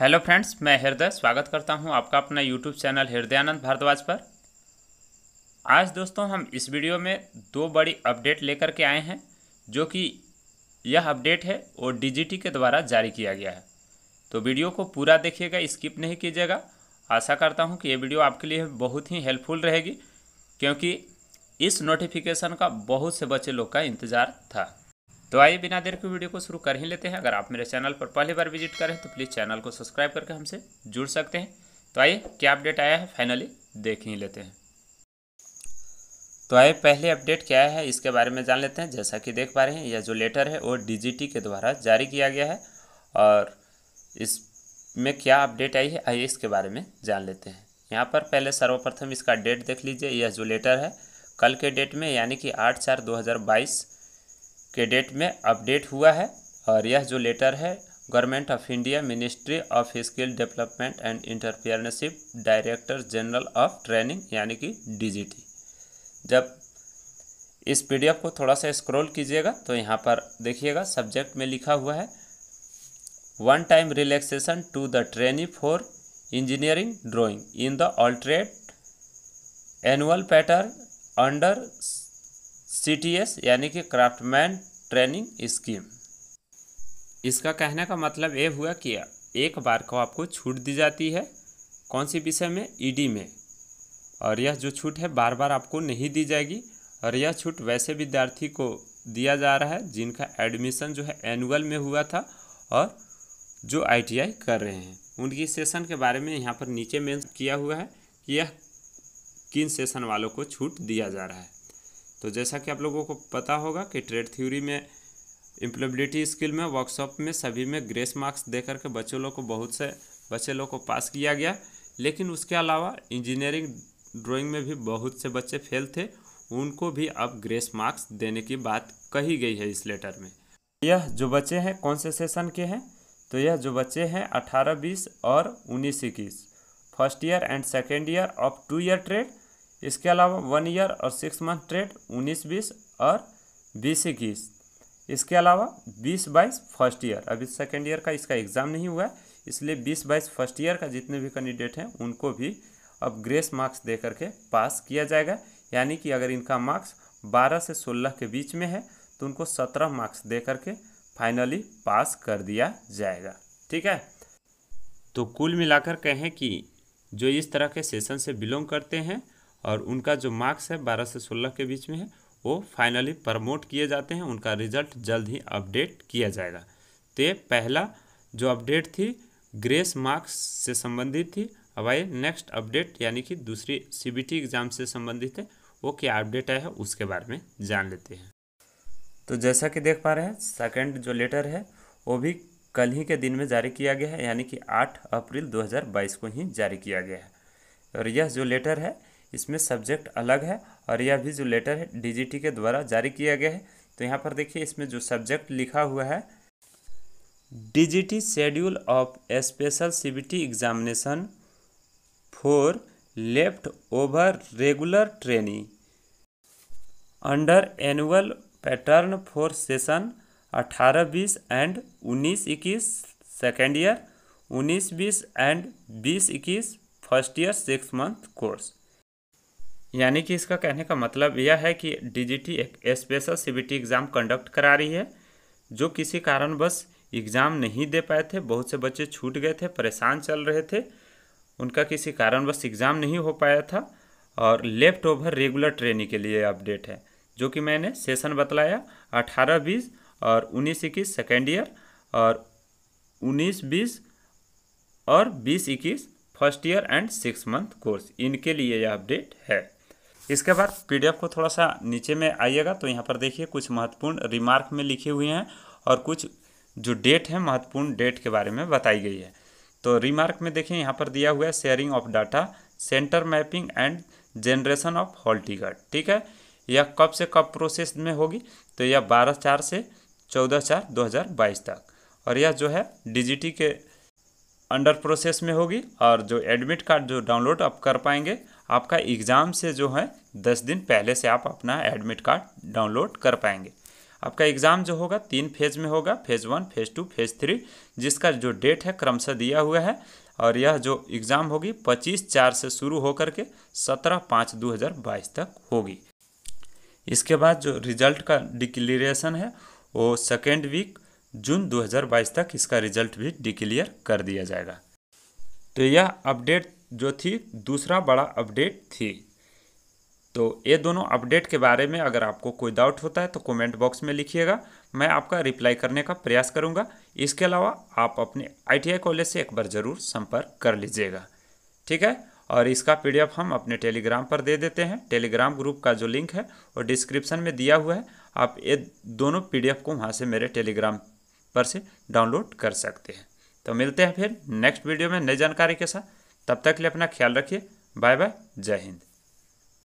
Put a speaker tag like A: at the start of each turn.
A: hello friends मैं हृदय स्वागत करता हूं आपका अपना यूट्यूब चैनल हृदयानंद भारद्वाज पर आज दोस्तों हम इस वीडियो में दो बड़ी अपडेट लेकर के आए हैं जो कि यह अपडेट है वो डीजीटी के द्वारा जारी किया गया है तो वीडियो को पूरा देखिएगा स्किप नहीं कीजिएगा आशा करता हूं कि ये वीडियो आपके लिए बहुत ही हेल्पफुल रहेगी क्योंकि इस नोटिफिकेशन का बहुत से बच्चे लोग का इंतज़ार था तो आइए बिना देर के वीडियो को शुरू कर ही लेते हैं अगर आप मेरे चैनल पर पहली बार विजिट करें तो प्लीज़ चैनल को सब्सक्राइब करके हमसे जुड़ सकते हैं तो आइए क्या अपडेट आया है फाइनली देख ही लेते हैं तो आइए पहले अपडेट क्या है इसके बारे में जान लेते हैं जैसा कि देख पा रहे हैं यह जो लेटर है वो डी के द्वारा जारी किया गया है और इसमें क्या अपडेट आई है आइए इसके बारे में जान लेते हैं यहाँ पर पहले सर्वप्रथम इसका डेट देख लीजिए यह जो लेटर है कल के डेट में यानी कि आठ चार दो हज़ार बाईस के डेट में अपडेट हुआ है और यह जो लेटर है government of India ministry of skill development and entrepreneurship director general of training यानी कि डीजीटी जब इस पीडीएफ को थोड़ा सा स्क्रॉल कीजिएगा तो यहाँ पर देखिएगा सब्जेक्ट में लिखा हुआ है one time relaxation to the training for engineering drawing in the all trade annual pattern under C यानी कि क्राफ्टमैन ट्रेनिंग स्कीम इसका कहने का मतलब ये हुआ कि एक बार को आपको छूट दी जाती है कौन सी विषय में ईडी e में और यह जो छूट है बार बार आपको नहीं दी जाएगी और यह छूट वैसे विद्यार्थी को दिया जा रहा है जिनका एडमिशन जो है एनुअल में हुआ था और जो आईटीआई कर रहे हैं उनकी सेशन के बारे में यहाँ पर नीचे मेंशन किया हुआ है कि यह किन सेशन वालों को छूट दिया जा रहा है तो जैसा कि आप लोगों को पता होगा कि ट्रेड थ्योरी में इम्प्लेबिलिटी स्किल में वर्कशॉप में सभी में ग्रेस मार्क्स दे करके बच्चों लोग को बहुत से बच्चे लोग को पास किया गया लेकिन उसके अलावा इंजीनियरिंग ड्राइंग में भी बहुत से बच्चे फेल थे उनको भी अब ग्रेस मार्क्स देने की बात कही गई है इस लेटर में यह जो बच्चे हैं कौन से सेशन के हैं तो यह जो बच्चे हैं अठारह बीस और उन्नीस इक्कीस first year and second year of two year trade इसके अलावा वन ईयर और सिक्स मंथ ट्रेड उन्नीस बीस और बीस इक्कीस इसके अलावा बीस बाईस फर्स्ट ईयर अभी सेकेंड ईयर का इसका एग्ज़ाम नहीं हुआ है इसलिए बीस बाईस फर्स्ट ईयर का जितने भी कैंडिडेट हैं उनको भी अब ग्रेस मार्क्स दे करके पास किया जाएगा यानी कि अगर इनका मार्क्स बारह से सोलह के बीच में है तो उनको सत्रह मार्क्स दे करके फाइनली पास कर दिया जाएगा ठीक है तो कुल मिलाकर कहें कि जो इस तरह के सेशन से बिलोंग करते हैं और उनका जो मार्क्स है बारह से सोलह के बीच में है वो फाइनली प्रमोट किए जाते हैं उनका रिजल्ट जल्द ही अपडेट किया जाएगा तो ये पहला जो अपडेट थी ग्रेस मार्क्स से संबंधित थी अब आइए नेक्स्ट अपडेट यानी कि दूसरी सीबीटी एग्ज़ाम से संबंधित है वो क्या अपडेट आया है उसके बारे में जान लेते हैं तो जैसा कि देख पा रहे हैं सेकंड जो लेटर है वो भी कल ही के दिन में जारी किया गया है यानी कि 8 अप्रैल 2022 को ही जारी किया गया है और यह जो लेटर है इसमें सब्जेक्ट अलग है और यह भी जो लेटर है डीजीटी के द्वारा जारी किया गया है तो यहाँ पर देखिए इसमें जो सब्जेक्ट लिखा हुआ है DGT schedule of special CBT examination for left over regular training under annual pattern for session अठारह बीस एंड उन्नीस इक्कीस सेकेंड ईयर उन्नीस बीस एंड बीस इक्कीस first year six month course यानी कि इसका कहने का मतलब यह है कि डीजीटी एक स्पेशल सीबीटी एग्ज़ाम कंडक्ट करा रही है जो किसी कारणवश एग्ज़ाम नहीं दे पाए थे बहुत से बच्चे छूट गए थे परेशान चल रहे थे उनका किसी कारणवश एग्ज़ाम नहीं हो पाया था और लेफ्ट ओवर रेगुलर ट्रेनिंग के लिए अपडेट है जो कि मैंने सेशन बतलाया अठारह बीस और उन्नीस इक्कीस सेकेंड ईयर और उन्नीस बीस और बीस इक्कीस first year and six month course इनके लिए यह अपडेट है इसके बाद पीडीएफ को थोड़ा सा नीचे में आइएगा तो यहाँ पर देखिए कुछ महत्वपूर्ण रिमार्क में लिखे हुए हैं और कुछ जो डेट है महत्वपूर्ण डेट के बारे में बताई गई है तो रिमार्क में देखिए यहाँ पर दिया हुआ है sharing of data centre mapping and generation of hall ticket ठीक है यह कब से कब प्रोसेस में होगी तो यह बारह चार से चौदह चार दो हज़ार बाईस तक और यह जो है डीजीटी के अंडर प्रोसेस में होगी और जो एडमिट कार्ड जो डाउनलोड आप कर पाएंगे आपका एग्ज़ाम से जो है दस दिन पहले से आप अपना एडमिट कार्ड डाउनलोड कर पाएंगे आपका एग्ज़ाम जो होगा तीन फेज में होगा phase one phase two phase three जिसका जो डेट है क्रमशः दिया हुआ है और यह जो एग्ज़ाम होगी पच्चीस चार से शुरू होकर के सत्रह पाँच दो हज़ार बाईस तक होगी इसके बाद जो रिजल्ट का डिक्लेरेशन है वो सेकेंड वीक जून 2022 तक इसका रिजल्ट भी डिक्लेयर कर दिया जाएगा तो यह अपडेट जो थी दूसरा बड़ा अपडेट थी तो ये दोनों अपडेट के बारे में अगर आपको कोई डाउट होता है तो कमेंट बॉक्स में लिखिएगा मैं आपका रिप्लाई करने का प्रयास करूंगा इसके अलावा आप अपने आईटीआई कॉलेज से एक बार ज़रूर संपर्क कर लीजिएगा ठीक है और इसका पीडीएफ हम अपने टेलीग्राम पर दे देते हैं टेलीग्राम ग्रुप का जो लिंक है वो डिस्क्रिप्शन में दिया हुआ है आप ये दोनों पी को वहाँ से मेरे टेलीग्राम पर से डाउनलोड कर सकते हैं तो मिलते हैं फिर नेक्स्ट वीडियो में नई जानकारी के साथ तब तक के लिए अपना ख्याल रखिए बाय बाय जय हिंद